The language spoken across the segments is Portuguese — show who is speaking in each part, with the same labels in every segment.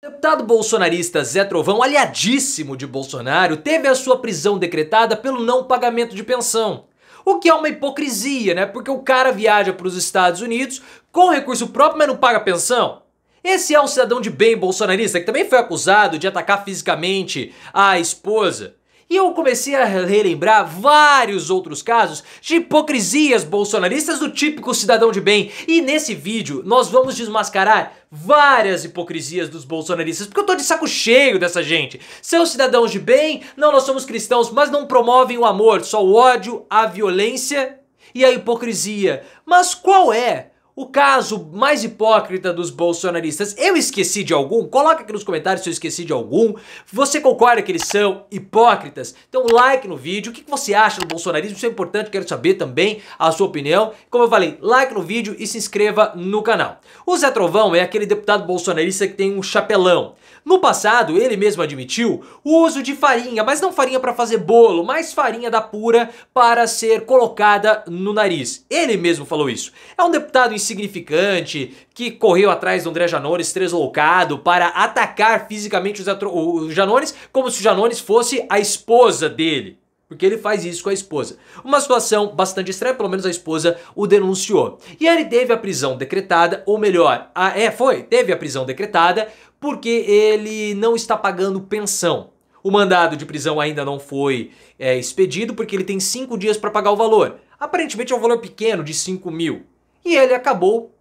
Speaker 1: Deputado bolsonarista Zé Trovão, aliadíssimo de Bolsonaro, teve a sua prisão decretada pelo não pagamento de pensão. O que é uma hipocrisia, né? Porque o cara viaja para os Estados Unidos com recurso próprio, mas não paga pensão. Esse é um cidadão de bem bolsonarista que também foi acusado de atacar fisicamente a esposa e eu comecei a relembrar vários outros casos de hipocrisias bolsonaristas do típico cidadão de bem. E nesse vídeo nós vamos desmascarar várias hipocrisias dos bolsonaristas, porque eu tô de saco cheio dessa gente. São cidadãos de bem, não, nós somos cristãos, mas não promovem o amor, só o ódio, a violência e a hipocrisia. Mas qual é o caso mais hipócrita dos bolsonaristas. Eu esqueci de algum? Coloca aqui nos comentários se eu esqueci de algum. Você concorda que eles são hipócritas? Então like no vídeo. O que você acha do bolsonarismo? Isso é importante, quero saber também a sua opinião. Como eu falei, like no vídeo e se inscreva no canal. O Zé Trovão é aquele deputado bolsonarista que tem um chapelão. No passado, ele mesmo admitiu o uso de farinha, mas não farinha para fazer bolo, mas farinha da pura para ser colocada no nariz. Ele mesmo falou isso. É um deputado em insignificante que correu atrás do André Janones tresloucado para atacar fisicamente os, Janones como se o Janones fosse a esposa dele. Porque ele faz isso com a esposa. Uma situação bastante estranha, pelo menos a esposa o denunciou. E ele teve a prisão decretada, ou melhor, a, é, foi, teve a prisão decretada porque ele não está pagando pensão. O mandado de prisão ainda não foi é, expedido porque ele tem cinco dias para pagar o valor. Aparentemente é um valor pequeno de 5 mil. E ele acabou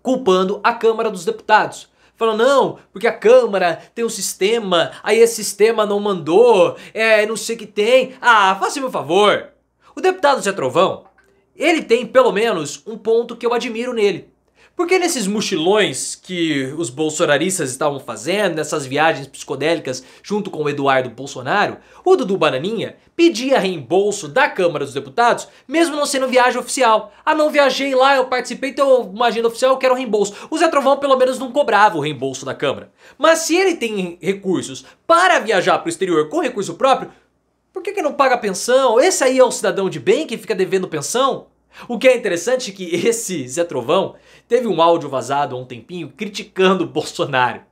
Speaker 1: culpando a Câmara dos Deputados. Falou, não, porque a Câmara tem um sistema, aí esse sistema não mandou, é, não sei o que tem. Ah, faça-me um favor. O deputado Zé Trovão, ele tem pelo menos um ponto que eu admiro nele. Porque nesses mochilões que os bolsonaristas estavam fazendo, nessas viagens psicodélicas junto com o Eduardo Bolsonaro, o Dudu Bananinha pedia reembolso da Câmara dos Deputados, mesmo não sendo viagem oficial. Ah, não viajei lá, eu participei, então uma agenda oficial, eu quero reembolso. O Zé Trovão pelo menos não cobrava o reembolso da Câmara. Mas se ele tem recursos para viajar para o exterior com recurso próprio, por que, que não paga pensão? Esse aí é o cidadão de bem que fica devendo pensão? O que é interessante é que esse Zé Trovão teve um áudio vazado há um tempinho criticando o Bolsonaro.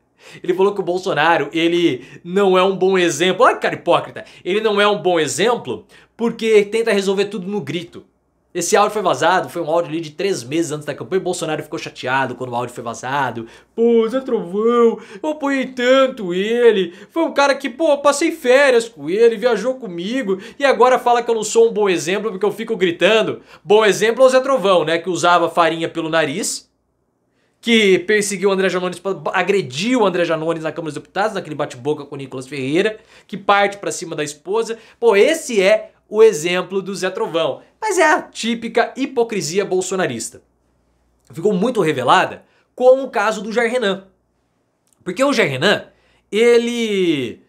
Speaker 1: Ele falou que o Bolsonaro, ele não é um bom exemplo. Olha que cara hipócrita. Ele não é um bom exemplo porque tenta resolver tudo no grito. Esse áudio foi vazado, foi um áudio ali de três meses antes da campanha. O Bolsonaro ficou chateado quando o áudio foi vazado. Pô, Zé Trovão, eu apoiei tanto ele. Foi um cara que, pô, passei férias com ele, viajou comigo e agora fala que eu não sou um bom exemplo porque eu fico gritando. Bom exemplo é o Zé Trovão, né? Que usava farinha pelo nariz, que perseguiu o André Janones, agrediu o André Janones na Câmara dos Deputados, naquele bate-boca com o Nicolas Ferreira, que parte para cima da esposa. Pô, esse é o exemplo do Zé Trovão. Mas é a típica hipocrisia bolsonarista. Ficou muito revelada com o caso do Jair Renan. Porque o Jair Renan, ele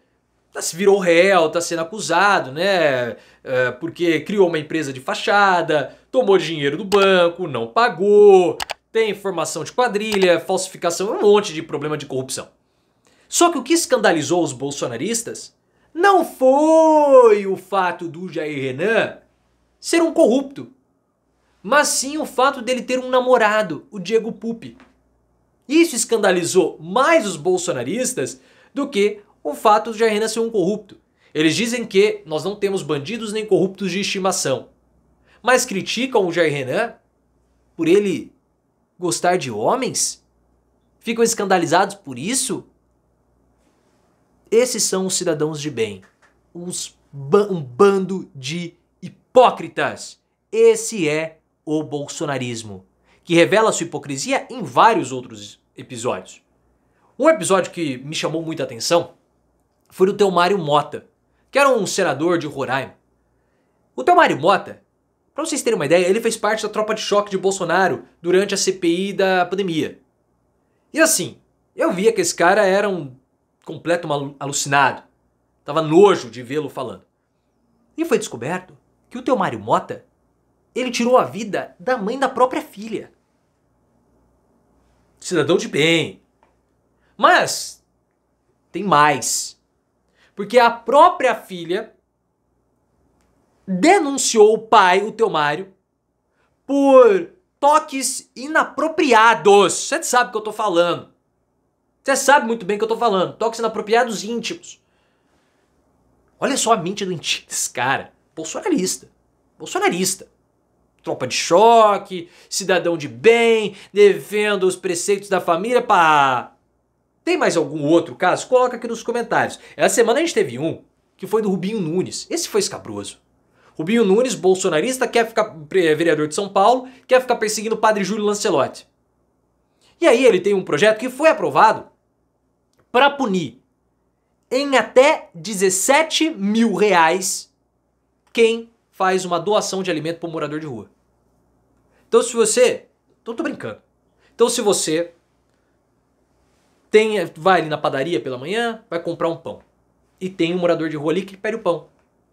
Speaker 1: tá, se virou réu, está sendo acusado, né? É, porque criou uma empresa de fachada, tomou dinheiro do banco, não pagou, tem formação de quadrilha, falsificação, um monte de problema de corrupção. Só que o que escandalizou os bolsonaristas não foi o fato do Jair Renan ser um corrupto, mas sim o fato dele ter um namorado, o Diego Pupi. Isso escandalizou mais os bolsonaristas do que o fato de Jair ser um corrupto. Eles dizem que nós não temos bandidos nem corruptos de estimação, mas criticam o Jair Renan por ele gostar de homens? Ficam escandalizados por isso? Esses são os cidadãos de bem, ba um bando de hipócritas. Esse é o bolsonarismo, que revela sua hipocrisia em vários outros episódios. Um episódio que me chamou muita atenção foi do Teomário Mota, que era um senador de Roraima. O Teomário Mota, para vocês terem uma ideia, ele fez parte da tropa de choque de Bolsonaro durante a CPI da pandemia. E assim, eu via que esse cara era um completo alucinado. Tava nojo de vê-lo falando. E foi descoberto que o teu Mário Mota, ele tirou a vida da mãe da própria filha. Cidadão de bem. Mas tem mais. Porque a própria filha denunciou o pai, o teu Mário, por toques inapropriados. Você sabe o que eu tô falando. Você sabe muito bem o que eu tô falando. Toques inapropriados íntimos. Olha só a mente doentia desse cara bolsonarista. Bolsonarista. Tropa de choque, cidadão de bem, defendo os preceitos da família. Pá! Tem mais algum outro caso? Coloca aqui nos comentários. Essa semana a gente teve um que foi do Rubinho Nunes. Esse foi escabroso. Rubinho Nunes, bolsonarista, quer ficar é, vereador de São Paulo, quer ficar perseguindo o padre Júlio Lancelotti. E aí ele tem um projeto que foi aprovado para punir em até 17 mil reais quem faz uma doação de alimento para um morador de rua. Então se você, não tô brincando. Então se você tem, vai ali na padaria pela manhã, vai comprar um pão e tem um morador de rua ali que pede o pão.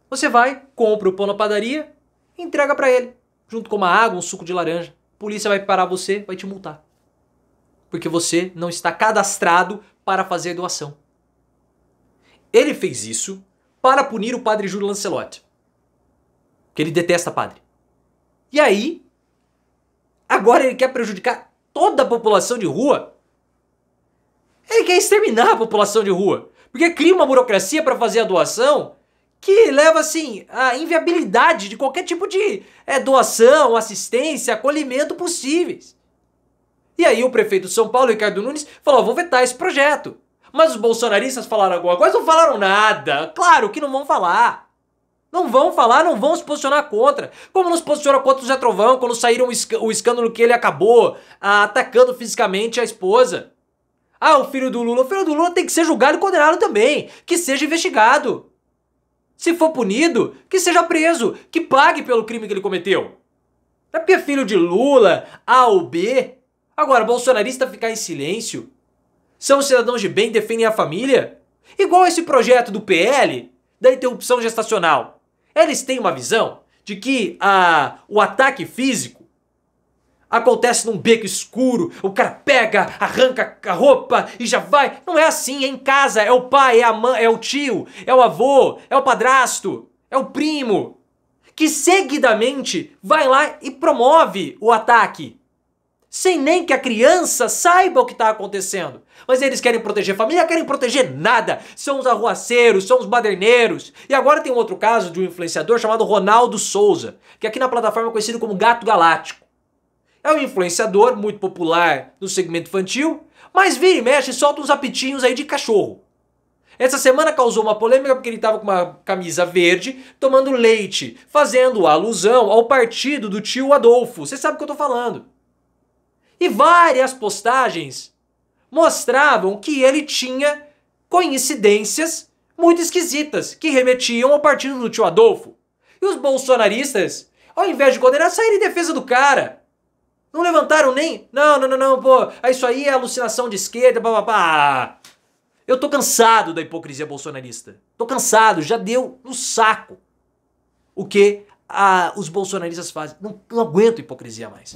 Speaker 1: Você vai, compra o pão na padaria, entrega para ele, junto com uma água, um suco de laranja. A polícia vai parar você, vai te multar. Porque você não está cadastrado para fazer doação. Ele fez isso para punir o padre Júlio Lancelotti que ele detesta padre. E aí, agora ele quer prejudicar toda a população de rua? Ele quer exterminar a população de rua. Porque cria uma burocracia para fazer a doação que leva, assim, à inviabilidade de qualquer tipo de é, doação, assistência, acolhimento possíveis. E aí o prefeito de São Paulo, Ricardo Nunes, falou, vou vetar esse projeto. Mas os bolsonaristas falaram alguma coisa? Não falaram nada. Claro que não vão falar. Não vão falar, não vão se posicionar contra. Como não se posiciona contra o Zé Trovão quando saíram o escândalo que ele acabou ah, atacando fisicamente a esposa. Ah, o filho do Lula. O filho do Lula tem que ser julgado e condenado também. Que seja investigado. Se for punido, que seja preso. Que pague pelo crime que ele cometeu. Não é porque é filho de Lula, A ou B. Agora, bolsonarista ficar em silêncio? São cidadãos de bem, defendem a família? Igual esse projeto do PL da interrupção gestacional. Eles têm uma visão de que a, ah, o ataque físico acontece num beco escuro, o cara pega, arranca a roupa e já vai. Não é assim, é em casa, é o pai, é a mãe, é o tio, é o avô, é o padrasto, é o primo, que seguidamente vai lá e promove o ataque sem nem que a criança saiba o que está acontecendo. Mas eles querem proteger a família, querem proteger nada. São os arruaceiros, são os baderneiros. E agora tem um outro caso de um influenciador chamado Ronaldo Souza, que aqui na plataforma é conhecido como Gato Galáctico. É um influenciador muito popular no segmento infantil, mas vira e mexe solta uns apitinhos aí de cachorro. Essa semana causou uma polêmica porque ele estava com uma camisa verde tomando leite, fazendo alusão ao partido do tio Adolfo. Você sabe o que eu estou falando. E várias postagens mostravam que ele tinha coincidências muito esquisitas que remetiam ao partido do tio Adolfo. E os bolsonaristas, ao invés de condenar, saíram em defesa do cara. Não levantaram nem. Não, não, não, não, pô, ah, isso aí é alucinação de esquerda, blá. Eu tô cansado da hipocrisia bolsonarista. Tô cansado, já deu no saco o que a, ah, os bolsonaristas fazem. Não, não aguento hipocrisia mais.